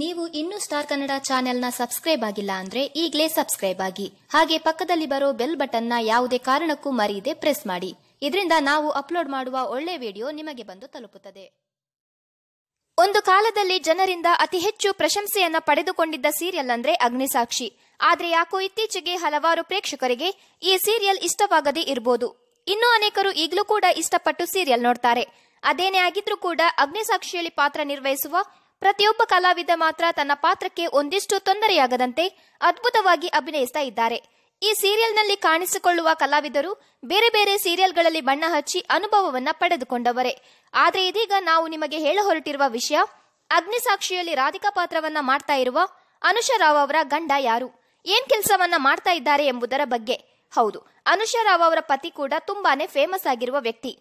ನೀವು ಇನ್ನೂ ಸ್ಟಾರ್ ಕನ್ನಡ ಚಾನೆಲ್ನ ಸಬ್ಸ್ಕ್ರೈಬ್ ಆಗಿಲ್ಲ ಅಂದ್ರೆ ಈಗಲೇ ಸಬ್ಸ್ಕ್ರೈಬ್ ಆಗಿ ಹಾಗೆ ಪಕ್ಕದಲ್ಲಿ ಬರೋ ಬೆಲ್ ಬಟನ್ನ ಯಾವುದೇ ಕಾರಣಕ್ಕೂ ಮರೆಯದೆ ಪ್ರೆಸ್ ಮಾಡಿ ಇದರಿಂದ ನಾವು ಅಪ್ಲೋಡ್ ಮಾಡುವ ಒಳ್ಳೆ ವಿಡಿಯೋ ನಿಮಗೆ ಬಂದು ತಲುಪುತ್ತದೆ ಒಂದು ಕಾಲದಲ್ಲಿ ಜನರಿಂದ ಅತಿ ಹೆಚ್ಚು ಪ್ರಶಂಸೆಯನ್ನ ಪಡೆದುಕೊಂಡಿದ್ದ ಸೀರಿಯಲ್ ಅಂದ್ರೆ ಅಗ್ನಿಸಾಕ್ಷಿ ಆದ್ರೆ ಯಾಕೋ ಇತ್ತೀಚೆಗೆ ಹಲವಾರು ಪ್ರೇಕ್ಷಕರಿಗೆ ಈ ಸೀರಿಯಲ್ ಇಷ್ಟವಾಗದೇ ಇರಬಹುದು ಇನ್ನೂ ಅನೇಕರು ಈಗಲೂ ಕೂಡ ಇಷ್ಟಪಟ್ಟು ಸೀರಿಯಲ್ ನೋಡ್ತಾರೆ ಅದೇನೇ ಆಗಿದ್ರೂ ಕೂಡ ಅಗ್ನಿಸಾಕ್ಷಿಯಲ್ಲಿ ಪಾತ್ರ ನಿರ್ವಹಿಸುವ ಪ್ರತಿಯೊಬ್ಬ ಕಲಾವಿದ ಮಾತ್ರ ತನ್ನ ಪಾತ್ರಕ್ಕೆ ಒಂದಿಷ್ಟು ತೊಂದರೆಯಾಗದಂತೆ ಅದ್ಭುತವಾಗಿ ಅಭಿನಯಿಸ್ತಾ ಇದ್ದಾರೆ ಈ ಸೀರಿಯಲ್ನಲ್ಲಿ ಕಾಣಿಸಿಕೊಳ್ಳುವ ಕಲಾವಿದರು ಬೇರೆ ಬೇರೆ ಸೀರಿಯಲ್ಗಳಲ್ಲಿ ಬಣ್ಣ ಹಚ್ಚಿ ಅನುಭವವನ್ನ ಪಡೆದುಕೊಂಡವರೇ ಆದರೆ ಇದೀಗ ನಾವು ನಿಮಗೆ ಹೇಳ ಹೊರಟಿರುವ ವಿಷಯ ಅಗ್ನಿಸಾಕ್ಷಿಯಲ್ಲಿ ರಾಧಿಕಾ ಪಾತ್ರವನ್ನ ಮಾಡ್ತಾ ಇರುವ ಅನುಷರಾವ್ ಅವರ ಗಂಡ ಯಾರು ಏನ್ ಕೆಲಸವನ್ನ ಮಾಡ್ತಾ ಇದ್ದಾರೆ ಎಂಬುದರ ಬಗ್ಗೆ ಹೌದು ಅನುಷರಾವ್ ಅವರ ಪತಿ ಕೂಡ ತುಂಬಾನೇ ಫೇಮಸ್ ಆಗಿರುವ ವ್ಯಕ್ತಿ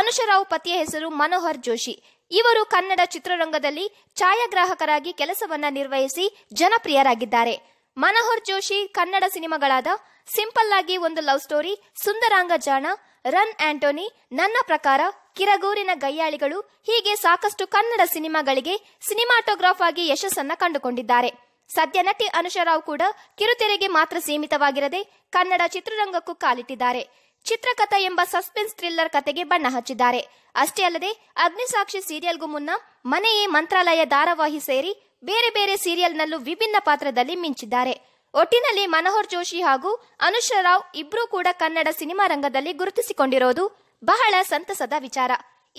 ಅನುಷರಾವ್ ಪತಿಯ ಹೆಸರು ಮನೋಹರ್ ಜೋಶಿ ಇವರು ಕನ್ನಡ ಚಿತ್ರರಂಗದಲ್ಲಿ ಛಾಯಾಗ್ರಾಹಕರಾಗಿ ಕೆಲಸವನ್ನ ನಿರ್ವಹಿಸಿ ಜನಪ್ರಿಯರಾಗಿದ್ದಾರೆ ಮನೋಹರ್ ಜೋಶಿ ಕನ್ನಡ ಸಿನಿಮಾಗಳಾದ ಸಿಂಪಲ್ ಆಗಿ ಒಂದು ಲವ್ ಸ್ಟೋರಿ ಸುಂದರಾಂಗ ಜಾಣ ರನ್ ಆಂಟೋನಿ ನನ್ನ ಪ್ರಕಾರ ಕಿರಗೂರಿನ ಗಯ್ಯಾಳಿಗಳು ಹೀಗೆ ಸಾಕಷ್ಟು ಕನ್ನಡ ಸಿನಿಮಾಗಳಿಗೆ ಸಿನಿಮಾಟೋಗ್ರಾಫ್ ಆಗಿ ಯಶಸ್ಸನ್ನ ಕಂಡುಕೊಂಡಿದ್ದಾರೆ ಸದ್ಯ ನಟಿ ಅನುಷರಾವ್ ಕೂಡ ಕಿರುತೆರೆಗೆ ಮಾತ್ರ ಸೀಮಿತವಾಗಿರದೆ ಕನ್ನಡ ಚಿತ್ರರಂಗಕ್ಕೂ ಕಾಲಿಟ್ಟಿದ್ದಾರೆ ಚಿತ್ರಕಥೆ ಎಂಬ ಸಸ್ಪೆನ್ಸ್ ಥ್ರಿಲ್ಲರ್ ಕತೆಗೆ ಬಣ್ಣ ಹಚ್ಚಿದ್ದಾರೆ ಅಷ್ಟೇ ಅಲ್ಲದೆ ಅಗ್ನಿಸಾಕ್ಷಿ ಸೀರಿಯಲ್ಗೂ ಮುನ್ನ ಮನೆಯೇ ಮಂತ್ರಾಲಯ ಧಾರಾವಾಹಿ ಸೇರಿ ಬೇರೆ ಬೇರೆ ಸೀರಿಯಲ್ನಲ್ಲೂ ವಿಭಿನ್ನ ಪಾತ್ರದಲ್ಲಿ ಮಿಂಚಿದ್ದಾರೆ ಒಟ್ಟಿನಲ್ಲಿ ಮನೋಹರ್ ಜೋಶಿ ಹಾಗೂ ಅನುಷಾ ರಾವ್ ಇಬ್ರೂ ಕೂಡ ಕನ್ನಡ ಸಿನಿಮಾ ರಂಗದಲ್ಲಿ ಗುರುತಿಸಿಕೊಂಡಿರೋದು ಬಹಳ ಸಂತಸದ ವಿಚಾರ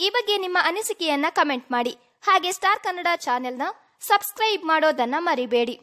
ಈ ಬಗ್ಗೆ ನಿಮ್ಮ ಅನಿಸಿಕೆಯನ್ನ ಕಮೆಂಟ್ ಮಾಡಿ ಹಾಗೆ ಸ್ಟಾರ್ ಕನ್ನಡ ಚಾನೆಲ್ನ ಸಬ್ಸ್ಕ್ರೈಬ್ ಮಾಡೋದನ್ನ ಮರಿಬೇಡಿ